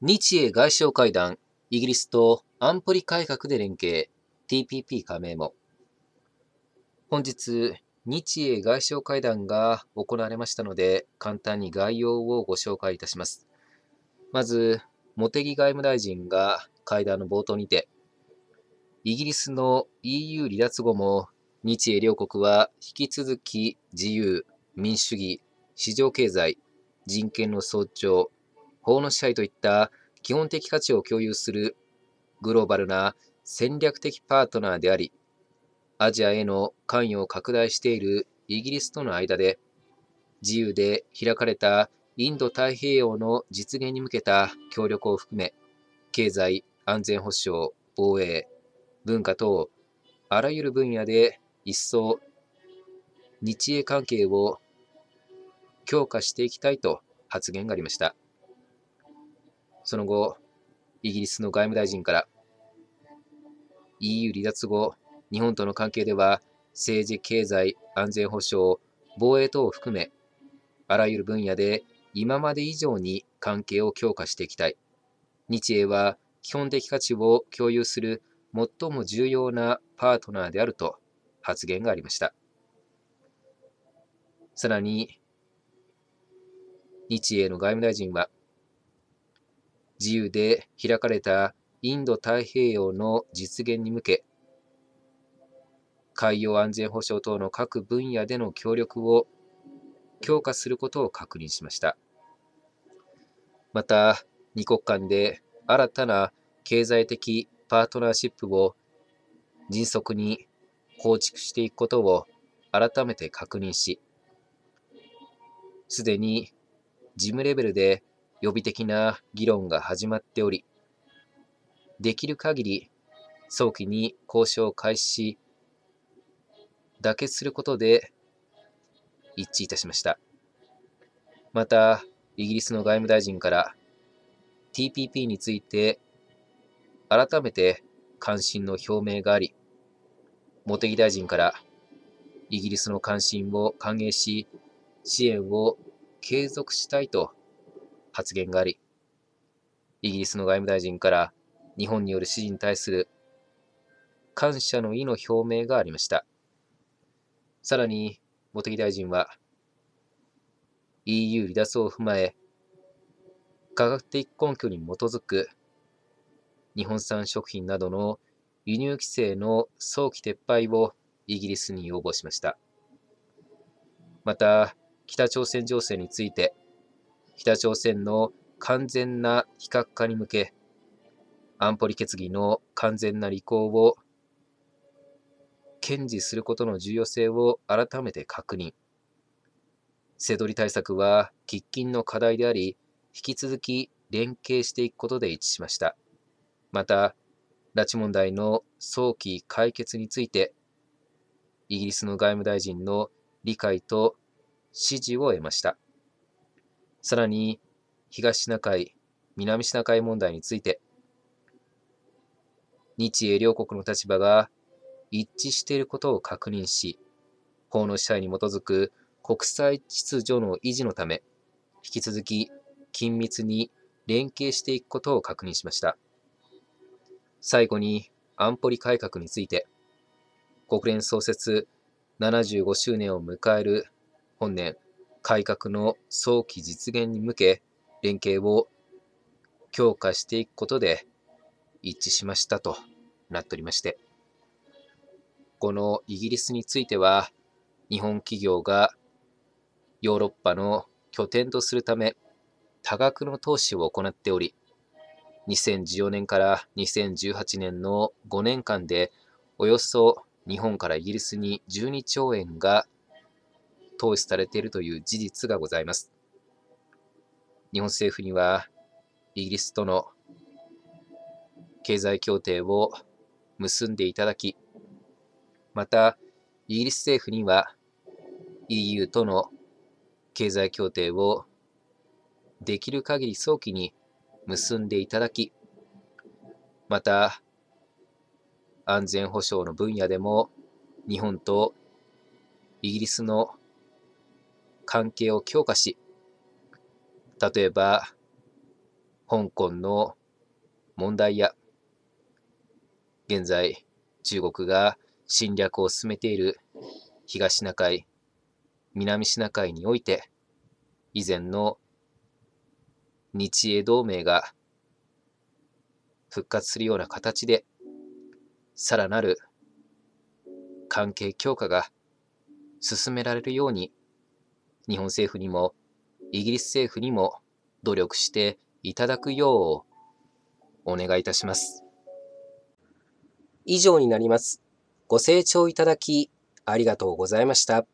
日英外相会談、イギリスと安保理改革で連携、TPP 加盟も。本日、日英外相会談が行われましたので、簡単に概要をご紹介いたします。まず、茂木外務大臣が会談の冒頭にて、イギリスの EU 離脱後も、日英両国は引き続き自由、民主主義、市場経済、人権の尊重、法の支配といった基本的価値を共有するグローバルな戦略的パートナーであり、アジアへの関与を拡大しているイギリスとの間で、自由で開かれたインド太平洋の実現に向けた協力を含め、経済、安全保障、防衛、文化等、あらゆる分野で一層日英関係を強化していきたいと発言がありました。その後、イギリスの外務大臣から EU 離脱後、日本との関係では政治、経済、安全保障、防衛等を含め、あらゆる分野で今まで以上に関係を強化していきたい。日英は基本的価値を共有する最も重要なパートナーであると発言がありました。さらに、日英の外務大臣は、自由で開かれたインド太平洋の実現に向け、海洋安全保障等の各分野での協力を強化することを確認しました。また、2国間で新たな経済的パートナーシップを迅速に構築していくことを改めて確認し、すでに事務レベルで予備的な議論が始まっており、できる限り早期に交渉開始し、妥結することで一致いたしました。また、イギリスの外務大臣から TPP について改めて関心の表明があり、茂木大臣からイギリスの関心を歓迎し、支援を継続したいと発言があり、イギリスの外務大臣から日本による支持に対する感謝の意の表明がありました。さらに、茂木大臣は EU 離脱を踏まえ、科学的根拠に基づく日本産食品などの輸入規制の早期撤廃をイギリスに要望しました。また、北朝鮮情勢について、北朝鮮の完全な非核化に向け、安保理決議の完全な履行を堅持することの重要性を改めて確認。セドリ対策は喫緊の課題であり、引き続き連携していくことで一致しました。また、拉致問題の早期解決について、イギリスの外務大臣の理解と支持を得ました。さらに、東シナ海、南シナ海問題について、日英両国の立場が一致していることを確認し、法の支配に基づく国際秩序の維持のため、引き続き緊密に連携していくことを確認しました。最後に安保理改革について、国連創設75周年を迎える本年改革の早期実現に向け、連携を強化していくことで一致しましたとなっておりまして、このイギリスについては、日本企業がヨーロッパの拠点とするため、多額の投資を行っており、2014年から2018年の5年間で、およそ日本からイギリスに12兆円が投資されているという事実がございます。日本政府には、イギリスとの経済協定を結んでいただき、また、イギリス政府には EU との経済協定をできる限り早期に結んでいただき、また、安全保障の分野でも日本とイギリスの関係を強化し、例えば、香港の問題や、現在、中国が侵略を進めている東シナ海、南シナ海において、以前の日英同盟が復活するような形で、さらなる関係強化が進められるように日本政府にもイギリス政府にも努力していただくようお願いいたします。以上になります。ご清聴いただきありがとうございました。